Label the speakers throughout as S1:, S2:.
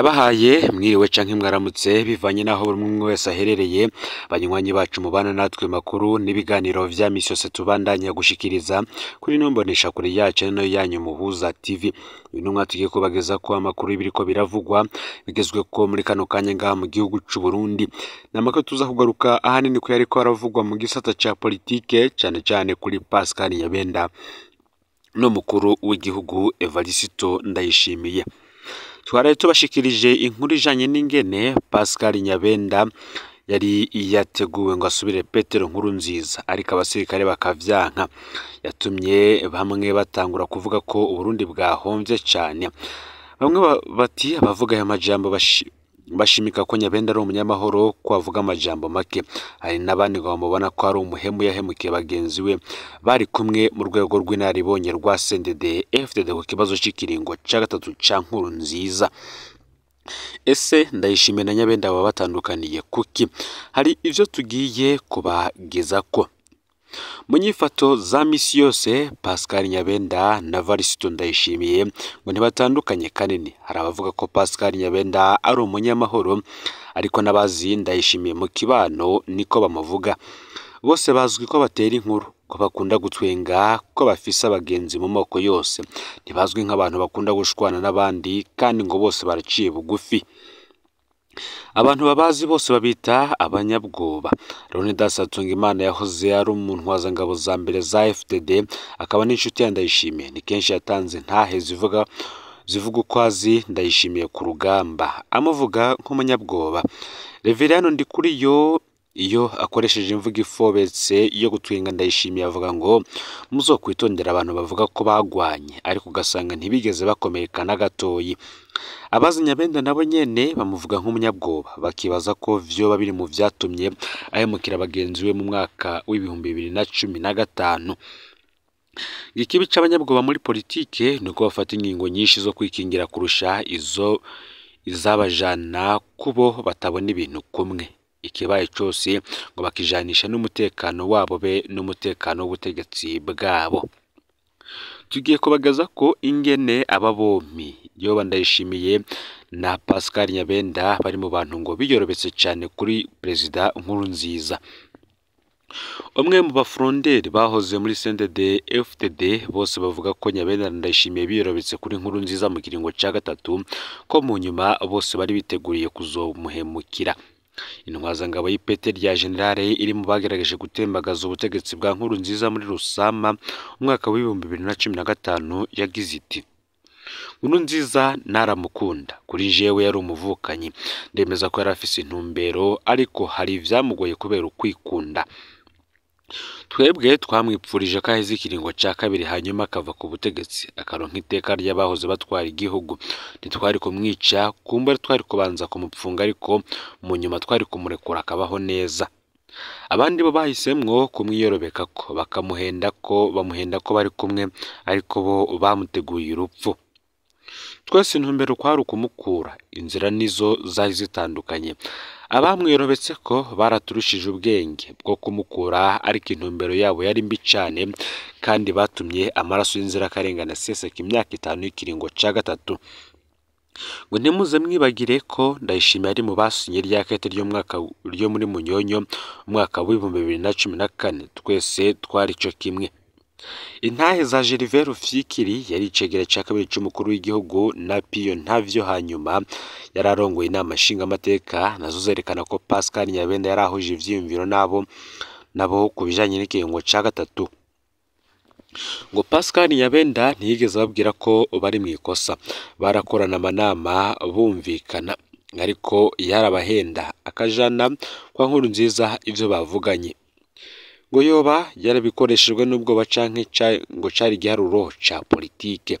S1: ndabahaye mwiriwe canke mwaramutse bivanye n'aho buri umwe wese aherereye banywanyi bacu mubana natwe makuru n'ibiganiro vya misi yose tubandanya gushikiriza kuri ino mboneshakure yacu no yanyu muhuza tv intumwa tugiye kubageza ko amakuru y'ibiriko biravugwa bigezwe ko muri kano kanya ngaha mu gihugu c'u Burundi ni amakuru tuza kugaruka ahanini ko yariko aravugwa mu gisata cha politike cyane cyane kuri Pascal Nyabenda n'umukuru w'igihugu Evariste Ndayishimiye twaraye tubashikirije inkuru ijanye n'ingene Pascal Nyabenda yari yateguwe ngo asubire Petero nkuru nziza ariko abasirikare bakavyanka yatumye bamwe batangura kuvuga ko Uburundi bwahombye cyane bamwe bati abavuga aya majambo bashimika ko nyabenda ari umunyamahoro ko avuga amajambo make hari n'abandi ngo bamubona ko ari umuhemu yahemukiye bagenzi we bari kumwe mu rwego rw'inararibonye rwa sendede fdd ku kibazo cy'ikiringo cya gatatu cya nkuru nziza ese ndayishimiye na nyabenda baba batandukaniye kuki hari ibyo tugiye kubageza ko mu nyifato za misi yose pascal nyabenda na valisitu ndayishimiye ngo ntibatandukanye kanini hari abavuga ko pascal nyabenda ari umunyamahoro ariko n'abazi ndayishimiye mu kibano niko bamuvuga bose bazwi ko batera inkuru ko bakunda gutwenga ko bafise abagenzi mu moko yose ntibazwi nk'abantu bakunda gushwana n'abandi kandi ngo bose baraciye bugufi abantu babazi bose babita abanyabwoba Leonidas Nsengimana yahoze ari umuntwazangabo za mbere za FDD akaba n'inshuti ya Ndayishimiye ni kenshi yatanze ntahe zivuga zivuga uko azi ndayishimiye ku rugamba amuvuga nk'umunyabwoba kuri yo iyo akoresheje imvugo ifobetse yo gutwinga ndayishimiye avuga ngo muzo kwitondera abantu bavuga ko bagwanye ariko ugasanga ntibigeze bakomereka na gatoyi abazi nyabenda nabo nyene bamuvuga nk'umunyabwoba bakibaza ko vyoba biri mu vyatumye ahemukira bagenzi we mu mwaka w'ibihumbi bibiri na cumi na gatanu ikibi c'abanyabwoba muri politike ni bafata ingingo nyinshi zo kwikingira kurusha izo izabajana kubo batabona ibintu kumwe ikibaye cyose ngo bakijanisha n'umutekano wabo be n'umutekano w'ubutegetsi bwabo tugiye kubagaza ko ingene aba bombi yoba ndayishimiye na Pascal Nyabenda bari mu bantu ngo biyorobetse cyane kuri perezida nkuru nziza umwe mu bafuronderi bahoze muri sendede FTD bose bavuga ko Nyabenda Ndayishimiye biyorobetse kuri nkuru nziza mu kiringo cya gatatu ko mu nyuma bose bari biteguriye kuzomuhemukira intwazangabo y'ipete rya generale iri mu bagerageje gutembagaza ubutegetsi bwa nkuru nziza muri rusama umwaka w'ibihumbi bibiri na cumi na gatanu yagize iti nkuru nziza naramukunda kuri jewe yari umuvukanyi ndemeza ko yari afise intumbero ariko hari ibyamugoye kubera ukwikunda twebwe twamwipfurije ko aheze ikiringo cya kabiri hanyuma akava ku butegetsi akaronka iteka ry'abahoze batwara igihugu ntitwari kumwica kumbura twari kubanza kumupfunga ariko mu nyuma twari kumurekura akabaho neza abandi bo bahisemwo kumwiyorobeka ko bakamuhenda ko bamuhenda ko bari kumwe ariko bo bamuteguye urupfu twese intumbero kwari ukumukura inzira nizo zari zitandukanye abamwirobetse ko baraturushije ubwenge bwo kumukura ariko intumbero yabo yari mbi cyane kandi batumye amaraso y'inzirakarengane aseseka imyaka itanu y'ikiringo cya gatatu ngo ntimuze mwibagire ko ndayishimiye ari mu basinye rya kete ry'umwaka ryo muri munyonyo umwaka w'ibihumbi bibiri na cumi na kane twese twari cyo kimwe intahe za gervais Fikiri yari icegera cya kabiri cy'umukuru w'igihugu na piyo ntavyo hanyuma yari inama nshingamateka nazo zerekana ko pascal nyabenda yari ahuje ivyiyumviro nabo nabo ku bijanye n'ikiringo cya gatatu ngo pascal nyabenda ntiyigeze ababwira ko bari mu ikosa barakorana amanama bumvikana ariko yarabahenda akajana kwa nkuru nziza ibyo bavuganye ngo yoba yarabikoresherwe n'ubwo bacanke ngo cari igiharuro ca politiki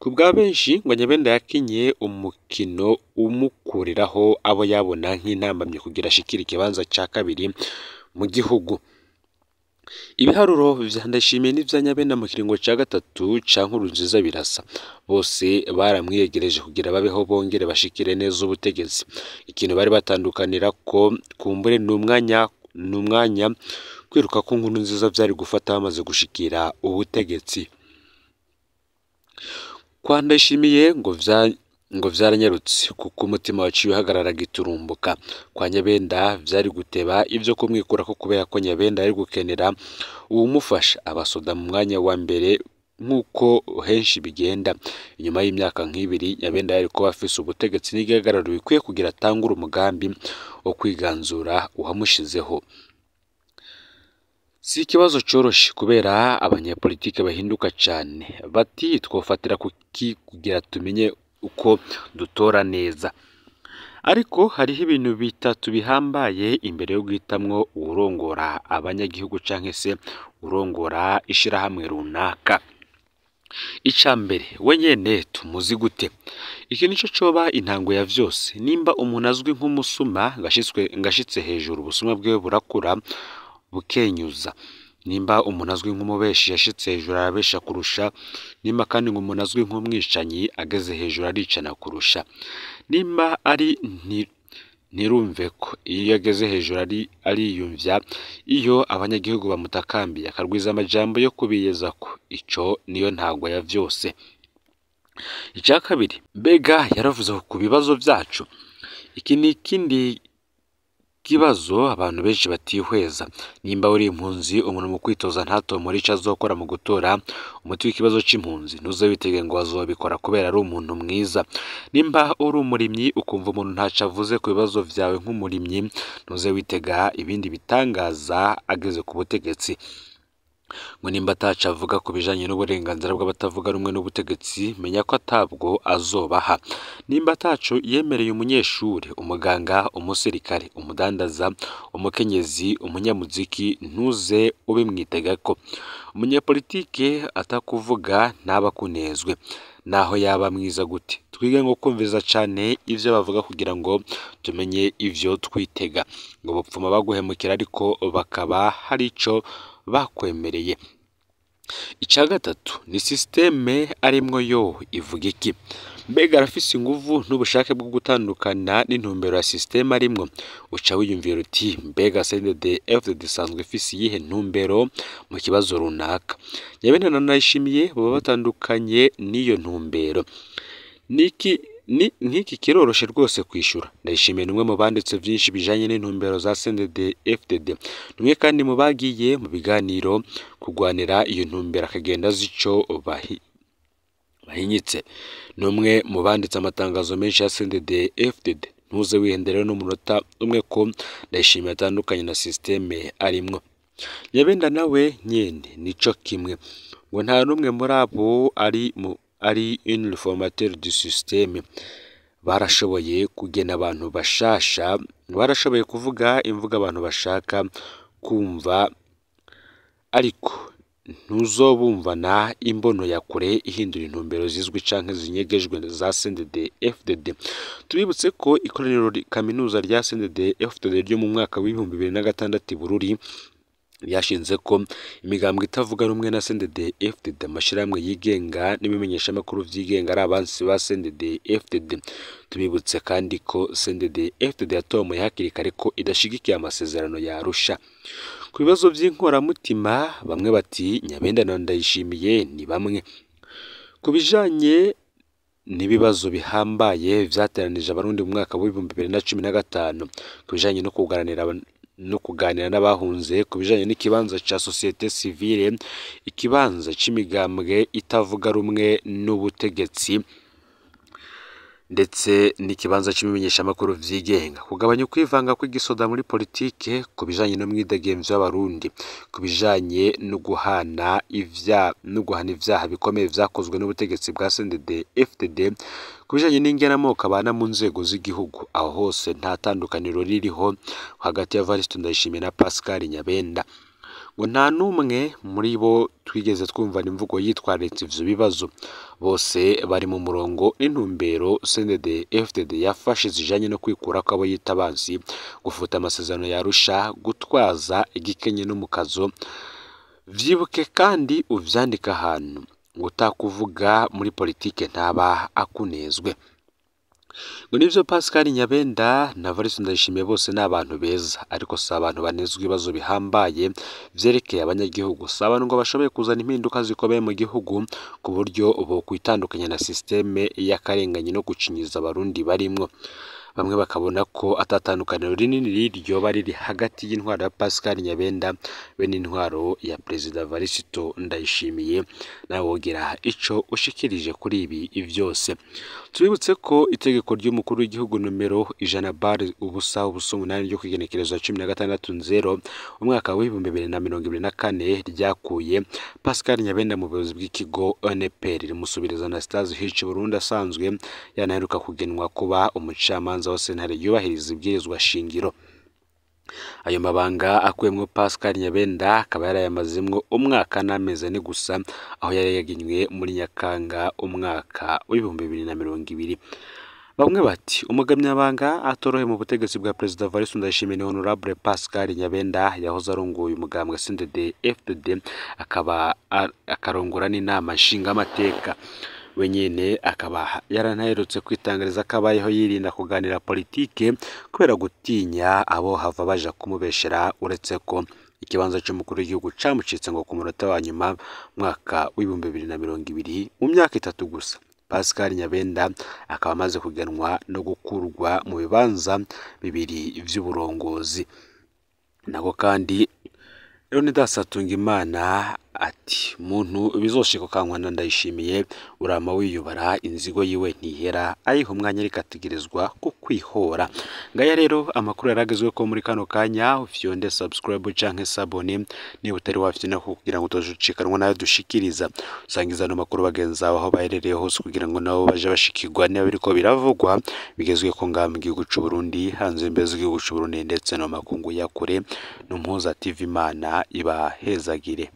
S1: ku bwa benshi ngo nyabenda yakinye umukino umukuriraho abo yabona nk'intambamye kugira ashikira ikibanza cya kabiri mu gihugu ibiharuro vya ndashimiye n'ivya nyabenda mu kiringo cya gatatu ca nkuru nziza birasa bose baramwiyegereje kugira babeho bongere bashikire neza ubutegetsi ikintu bari batandukanira ko kumbure ni umwanya kwiruka ko nkuru nziza byari gufata bamaze gushikira ubutegetsi kwandashimiye ngo bya ngo byaranyarutse kuko umutima waciye uhagararaga iturumbuka kwa nyabenda byari guteba ibyo kumwikura ko kubera ko nyabenda ari gukenera uwumufasha abasoda mu mwanya wa mbere nk'uko henshi bigenda inyuma y'imyaka nk'ibiri nyabenda yari kuba afise ubutegetsi n'igihagararo bikwiye kugira atangure umugambi wo kwiganzura uwamushizeho si ikibazo cyoroshye kubera abanyapolitiki bahinduka cyane bati twafatira kuki kugira tumenye uko dutora neza ariko hariho ibintu bitatu bihambaye imbere yo guhitamo uwurongora abanyagihugu cyangwa se urongora ishyirahamwe runaka icya mbere wenyine tumuzi gute iki nicyo cyoba intango ya byose nimba umuntu azwi nk'umusuma ngashyitse hejuru ubusuma bwe burakura bukenyuza nimba umuntu azwi nk'umubeshi yashitse hejuru arabesha kurusha nimba kandi ngo umuntu azwi nk'umwicanyi ageze hejuru aricana kurusha nimba ari ntirumve ko iyo ageze hejuru ariyumvya iyo abanyagihugu bamutakambiye akarwiza amajambo yo kubiyeza ko icyo niyo ntago ya vyose icya kabiri mbega yaravuze ku bibazo byacu iki ni ikindi kibazo abantu benshi batihweza nimba uri impunzi umuntu mu kwitoza ntatomore icyo azokora mu gutora umuti w'ikibazo cy'impunzi ntuze witege ngo wazobikora kubera ari umuntu mwiza nimba uri umurimyi ukumva umuntu ntacyo avuze ku bibazo byawe nk'umurimyi ntuze witega ibindi bitangaza ageze ku butegetsi ngo nimba atacu avuga ku bijanye n'uburenganzira bw'abatavuga rumwe n'ubutegetsi menya ko atabwo azobaha nimba atacu yemereye umunyeshuri umuganga umusirikare umudandaza umukenyezi umunyamuziki ntuze ubimwitega ko umunyapolitike atakuvuga ntaba akunezwe naho yaba mwiza gute twige ngo kumviza cyane ibyo bavuga kugira ngo tumenye ibyo twitega ngo bapfuma baguhemukira ariko bakaba hari icyo bakwemereye icya gatatu ni sisiteme arimo yo ivuga iki mbega arafise inguvu n'ubushake bwo gutandukana n'intumbero ya sisiteme arimo uca wiyumvira uti mbega sendede efuperi dusanzwe ifise iyihe ntumbero mu kibazo runaka nyabene nanayishimiye baba batandukanye n'iyo ntumbero niki ni nk'iki kiroroshye rwose kwishyura ndayishimiye umwe mu banditse byinshi bijyanye n'intumbero za sendede efudede ni umwe kandi mu bagiye mu biganiro kurwanira iyo ntumbero akagenda azi icyo bahinyitse ni umwe mu banditse amatangazo menshi ya sendede efudede ntuze wihendera n'umunota umwe ko ndayishimiye atandukanye na sisiteme arimo nyabenda nawe nyine nicyo kimwe ngo nta n'umwe muri abo ari mu ari une reformateur du système barashoboye kugena abantu bashasha barashoboye kuvuga imvuga abantu bashaka kumva ariko ntuzobumvana imbono ya kure ihindura intumbero zizwi canke zinyegejwe za CNDD FDD tubibutse ko ikoraniro kaminuza rya CNDD FDD ryo mu mwaka w'ibihumbi bibiri na gatandatu Bururi yashinze ko imigambwe itavuga rumwe na sendede fdd amashyirahamwe yigenga n'ibimenyeshamakuru byigenga ari abansi ba sendede fdd tubibutse kandi ko sendede fdd yatomoye hakiri kare ko idashyigikiye amasezerano yarusha ku bibazo by'inkoramutima bamwe bati nyabenda na ndayishimiye ni bamwe ku bijyanye n'ibibazo bihambaye byateranije abarundi mu mwaka w'ibihumbi bibiri na cumi na gatanu ku bijyanye no kunganira no kuganira n'abahunze ku bijyanye n'ikibanza cya sosiyete sivile ikibanza cy'imigambwe itavuga rumwe n'ubutegetsi ndetse n'ikibanza cy'ibimenyeshamakuru byigenga kugabanya ukwivanga kw'igisoda muri politike ku bijanye no mwidegemvyo y'abarundi ku bijanye no guhana ivyaha no guhana ivyaha bikomeye vyakozwe n'ubutegetsi bwa CNDD FDD ku bijanye n'ingenamoko abana mu nzego z'igihugu aho hose nta tandukaniro ririho hagati ya Varisite Ndayishimiye na Pascal Nyabenda ngo nta n'umwe muri bo twigeze twumvana imvugo yitwa leta bibazo bose bari mu murongo n'intumbero CNDD FDD yafashe zijanye no kwikura kw'abo yitabazi gufuta amasezerano yarusha gutwaza igikenye n’umukazo mu vyibuke kandi uvyandika ahantu ngo utakuvuga muri politiki ntaba akunezwe ngo nibyo pascal nyabenda na valisi ndayishimiye bose ni abantu beza ariko si abantu banezwa ibibazo bihambaye byerekeye abanyagihugu si abantu ngo bashoboye kuzana impinduka zikomeye mu gihugu ku buryo bo kwitandukanya na sisiteme y'akarengane no gucinyiza abarundi barimo. bamwe bakabona ko atatandukaniro rinini ryoba riri hagati y'intwaro ya Pascal Nyabenda be n'intwaro ya Perezida Varisito Ndayishimiye nawe wogira ico ushikirije kuri ibi byose tubibutse ko itegeko ry'umukuru w'igihugu nomero ijana bar ubusa ubusa umunani ryo kwigenekereza cumi na gatandatu nzero umwaka w'ibihumbi bibiri na mirongo ibiri na kane ryakuye Pascal Nyabenda mu buyobozi bw'ikigo UNPR rimusubiriza Anastase Hichi Burundi asanzwe yanaheruka kugenwa kuba umucamanza umucamanza wa sentare yubahiriza ibwirizwa shingiro ayo mabanga akuyemo pascal nyabenda akaba yarayamazemo umwaka n'amezi ane gusa aho yari yagenwe muri nyakanga umwaka w'ibihumbi bibiri na mirongo ibiri bamwe bati umugamyabanga atorohe mu butegetsi bwa perezida Varisi Ndayishimiye Honorable Pascal Nyabenda yahoze arongoye umugambwe CNDD FDD akaba akarongora n'inama nshingamateka we nyine akaba yaranaherutse kwitangariza ko abayeho yirinda kuganira politike kubera gutinya abo hava baje kumubeshera uretse ko ikibanza cy'umukuru w'igihugu cyamucitse ngo ku munota wa nyuma mwaka w'ibihumbi bibiri na mirongo ibiri mu myaka itatu gusa pascal nyabenda akaba amaze kugenwa no gukurwa mu bibanza bibiri by'uburongozi nako kandi leonidas atungimana ati muntu bizoshika ukankwana ndayishimiye urama wiyubara inzigo yiwe ntihera ayiha umwanya rikategerezwa ku kwihora ngaya rero amakuru yaragezwe ko muri kano kanya ufyonde subscribe canke sabone niba utari wafyina kugira ngo utojucikanwa nayo dushikiriza usangiza ano makuru bagenzi aho aho baherereye hose kugira ngo nabo baje bashikirwa niba biriko biravugwa bigezwe ko ngaha mu gihugu c'u Burundi hanze mbeze igihugu c'u Burundi ndetse no makungu ya kure no TV Imana ibahezagire